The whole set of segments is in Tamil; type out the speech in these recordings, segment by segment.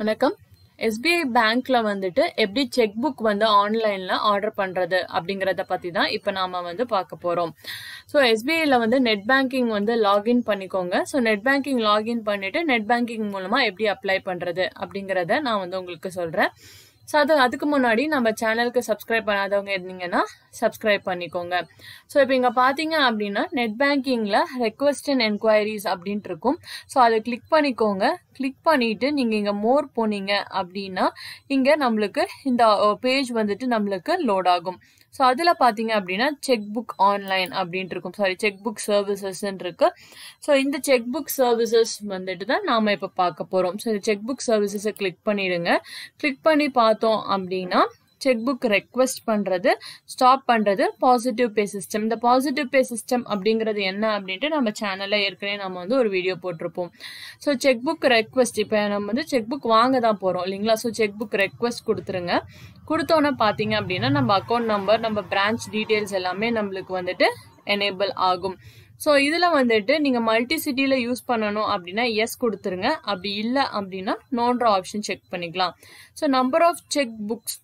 வணக்கம் எஸ்பிஐ பேங்க்ல வந்துட்டு எப்படி செக் புக் வந்து ஆன்லைன்ல ஆர்டர் பண்றது அப்படிங்கறத பத்தி தான் இப்போ நாம வந்து பார்க்க போறோம் ஸோ எஸ்பிஐல வந்து நெட் பேங்கிங் வந்து லாகின் பண்ணிக்கோங்க ஸோ நெட் பேங்கிங் லாகின் பண்ணிட்டு நெட் பேங்கிங் மூலமா எப்படி அப்ளை பண்றது அப்படிங்கறத நான் வந்து உங்களுக்கு சொல்றேன் ஸோ அது அதுக்கு முன்னாடி நம்ம சேனலுக்கு சப்ஸ்கிரைப் பண்ணாதவங்க இருந்தீங்கன்னா சப்ஸ்கிரைப் பண்ணிக்கோங்க ஸோ இப்போ இங்கே பார்த்தீங்க அப்படின்னா நெட் பேங்கிங்கில் ரெக்வஸ்ட் அண்ட் என்கொயரிஸ் அப்படின்ட்டு இருக்கும் ஸோ அதை கிளிக் பண்ணிக்கோங்க கிளிக் பண்ணிவிட்டு நீங்கள் இங்கே மோர் போனீங்க அப்படின்னா இங்கே நம்மளுக்கு இந்த பேஜ் வந்துட்டு நம்மளுக்கு லோட் ஆகும் ஸோ அதில் பார்த்தீங்க அப்படின்னா செக் புக் ஆன்லைன் அப்படின்ட்டு இருக்கும் சாரி செக் புக் சர்வீசஸ்ன்னு இருக்கு ஸோ இந்த செக் புக் சர்வீசஸ் வந்துட்டு தான் நாம் இப்போ பார்க்க போகிறோம் ஸோ இந்த செக் புக் சர்வீசஸை கிளிக் பண்ணிடுங்க கிளிக் பண்ணி பார்த்தோம் அப்படின்னா செக் புக் ரெக்வஸ்ட் பண்ணுறது ஸ்டாப் பண்ணுறது பாசிட்டிவ் பே சிஸ்டம் இந்த பாசிட்டிவ் பே சிஸ்டம் அப்படிங்கிறது என்ன அப்படின்ட்டு நம்ம சேனலில் ஏற்கனவே நம்ம வந்து ஒரு வீடியோ போட்டிருப்போம் ஸோ செக் புக் ரெக்வஸ்ட் இப்போ நம்ம வந்து செக் புக் வாங்க தான் போகிறோம் இல்லைங்களா ஸோ செக் புக் ரெக்வஸ்ட் கொடுத்துருங்க கொடுத்தோன்னே பார்த்தீங்க அப்படின்னா நம்ம அக்கௌண்ட் நம்பர் நம்ம பிரான்ச் டீட்டெயில்ஸ் எல்லாமே நம்மளுக்கு வந்துட்டு எனேபிள் ஆகும் ஸோ இதில் வந்துட்டு நீங்கள் மல்டி சிட்டியில் யூஸ் பண்ணணும் அப்படின்னா எஸ் கொடுத்துருங்க அப்படி இல்லை அப்படின்னா நோன்ற ஆப்ஷன் செக் பண்ணிக்கலாம் so number of cheque books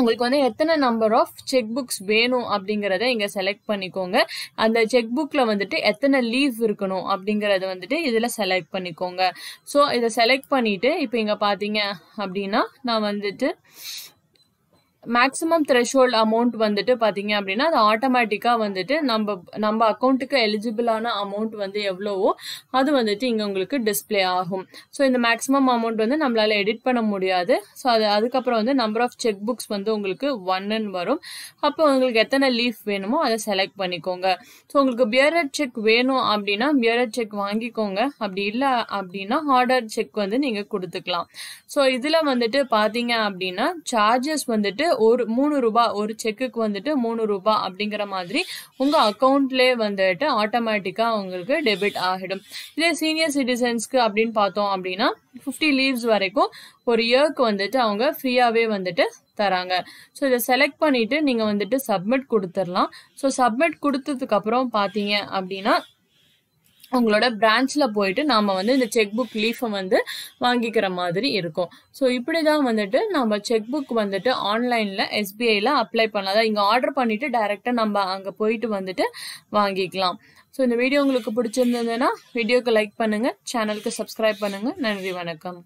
உங்களுக்கு வந்து எத்தனை நம்பர் ஆஃப் செக் புக்ஸ் வேணும் அப்படிங்கிறத இங்கே செலக்ட் பண்ணிக்கோங்க அந்த செக் புக்கில் வந்துட்டு எத்தனை லீவ் இருக்கணும் அப்படிங்கிறத வந்துட்டு இதில் செலக்ட் பண்ணிக்கோங்க ஸோ இதை செலக்ட் பண்ணிவிட்டு இப்போ இங்கே பார்த்தீங்க அப்படின்னா நான் வந்துட்டு மேக்ஸிமம் த்ரெஷோல் அமௌண்ட் வந்துட்டு பார்த்தீங்க அப்படின்னா அது ஆட்டோமேட்டிக்காக வந்துட்டு நம்ம நம்ம அக்கௌண்ட்டுக்கு எலிஜிபிளான அமௌண்ட் வந்து எவ்வளவோ அது வந்துட்டு இங்கே உங்களுக்கு டிஸ்பிளே ஆகும் ஸோ இந்த மேக்ஸிமம் அமௌண்ட் வந்து நம்மளால் எடிட் பண்ண முடியாது ஸோ அது அதுக்கப்புறம் வந்து நம்பர் ஆஃப் செக் புக்ஸ் வந்து உங்களுக்கு ஒன்னுன்னு வரும் அப்போ உங்களுக்கு எத்தனை லீஃப் வேணுமோ அதை செலக்ட் பண்ணிக்கோங்க ஸோ உங்களுக்கு பியரட் செக் வேணும் அப்படின்னா பியரட் செக் வாங்கிக்கோங்க அப்படி இல்லை அப்படின்னா ஆர்டர் செக் வந்து நீங்கள் கொடுத்துக்கலாம் ஸோ இதில் வந்துட்டு பார்த்தீங்க அப்படின்னா சார்ஜஸ் வந்துட்டு ஒரு மூணு ரூபாய் ஒரு செக்குக்கு வந்துட்டு மூணு ரூபாய் அப்படிங்கிற மாதிரி உங்கள் அக்கௌண்ட்லேயே வந்துட்டு ஆட்டோமேட்டிக்காக உங்களுக்கு டெபிட் ஆகிடும் இதே சீனியர் சிட்டிசன்ஸ்க்கு அப்படின்னு பார்த்தோம் அப்படின்னா ஃபிஃப்டி லீவ்ஸ் வரைக்கும் ஒரு இயர்க்கு வந்துட்டு அவங்க ஃப்ரீயாகவே வந்துட்டு தராங்க ஸோ இதை செலக்ட் பண்ணிவிட்டு நீங்கள் வந்துட்டு சப்மிட் கொடுத்துடலாம் ஸோ சப்மிட் கொடுத்ததுக்கப்புறம் பார்த்தீங்க அப்படின்னா உங்களோட பிரான்ச்சில் போயிட்டு நாம் வந்து இந்த செக் புக் லீஃபை வந்து வாங்கிக்கிற மாதிரி இருக்கும் ஸோ இப்படி தான் வந்துட்டு நம்ம செக் புக் வந்துட்டு ஆன்லைனில் எஸ்பிஐயில் அப்ளை பண்ணலாம் அதாவது இங்கே ஆர்டர் பண்ணிவிட்டு டைரெக்டாக நம்ம அங்கே போயிட்டு வந்துட்டு வாங்கிக்கலாம் ஸோ இந்த வீடியோ உங்களுக்கு பிடிச்சிருந்ததுன்னா வீடியோக்கு லைக் பண்ணுங்கள் சேனலுக்கு சப்ஸ்கிரைப் பண்ணுங்கள் நன்றி வணக்கம்